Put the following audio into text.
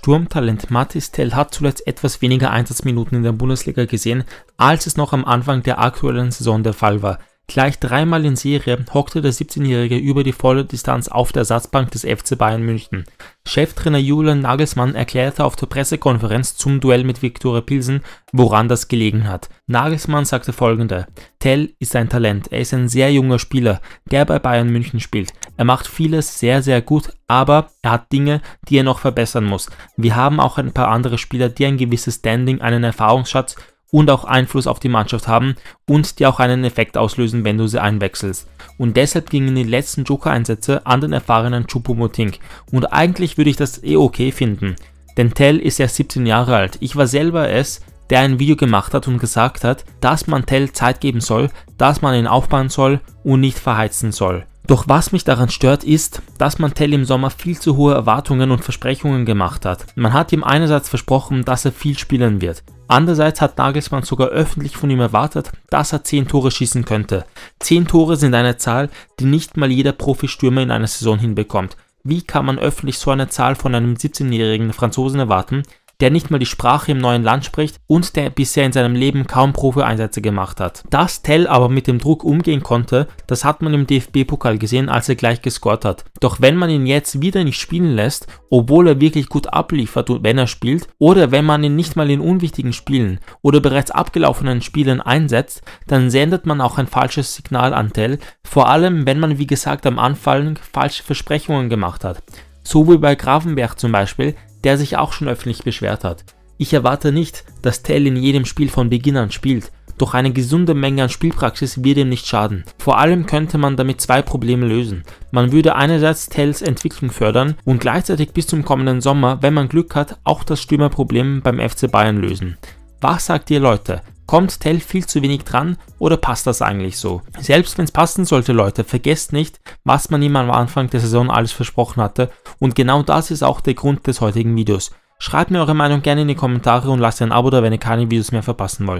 Sturmtalent Mathis Tell hat zuletzt etwas weniger Einsatzminuten in der Bundesliga gesehen, als es noch am Anfang der aktuellen Saison der Fall war. Gleich dreimal in Serie hockte der 17-Jährige über die volle Distanz auf der Ersatzbank des FC Bayern München. Cheftrainer Julian Nagelsmann erklärte auf der Pressekonferenz zum Duell mit Viktoria Pilsen, woran das gelegen hat. Nagelsmann sagte folgende: Tell ist ein Talent. Er ist ein sehr junger Spieler, der bei Bayern München spielt. Er macht vieles sehr, sehr gut, aber er hat Dinge, die er noch verbessern muss. Wir haben auch ein paar andere Spieler, die ein gewisses Standing, einen Erfahrungsschatz und auch Einfluss auf die Mannschaft haben und die auch einen Effekt auslösen, wenn du sie einwechselst. Und deshalb gingen die letzten Joker-Einsätze an den erfahrenen Choupo-Moting und eigentlich würde ich das eh okay finden. Denn Tell ist ja 17 Jahre alt, ich war selber es, der ein Video gemacht hat und gesagt hat, dass man Tell Zeit geben soll, dass man ihn aufbauen soll und nicht verheizen soll. Doch was mich daran stört ist, dass Mantel im Sommer viel zu hohe Erwartungen und Versprechungen gemacht hat. Man hat ihm einerseits versprochen, dass er viel spielen wird. Andererseits hat Nagelsmann sogar öffentlich von ihm erwartet, dass er 10 Tore schießen könnte. 10 Tore sind eine Zahl, die nicht mal jeder Profistürmer in einer Saison hinbekommt. Wie kann man öffentlich so eine Zahl von einem 17-jährigen Franzosen erwarten, der nicht mal die Sprache im neuen Land spricht und der bisher in seinem Leben kaum Profi-Einsätze gemacht hat. Dass Tell aber mit dem Druck umgehen konnte, das hat man im DFB-Pokal gesehen, als er gleich gescored hat. Doch wenn man ihn jetzt wieder nicht spielen lässt, obwohl er wirklich gut abliefert, wenn er spielt, oder wenn man ihn nicht mal in unwichtigen Spielen oder bereits abgelaufenen Spielen einsetzt, dann sendet man auch ein falsches Signal an Tell, vor allem wenn man wie gesagt am Anfang falsche Versprechungen gemacht hat. So wie bei Grafenberg zum Beispiel, der sich auch schon öffentlich beschwert hat. Ich erwarte nicht, dass Tell in jedem Spiel von Beginn an spielt, doch eine gesunde Menge an Spielpraxis wird ihm nicht schaden. Vor allem könnte man damit zwei Probleme lösen. Man würde einerseits Tells Entwicklung fördern und gleichzeitig bis zum kommenden Sommer, wenn man Glück hat, auch das Stürmerproblem beim FC Bayern lösen. Was sagt ihr Leute? Kommt Tell viel zu wenig dran oder passt das eigentlich so? Selbst wenn es passen sollte, Leute, vergesst nicht, was man ihm am Anfang der Saison alles versprochen hatte und genau das ist auch der Grund des heutigen Videos. Schreibt mir eure Meinung gerne in die Kommentare und lasst ein Abo da, wenn ihr keine Videos mehr verpassen wollt.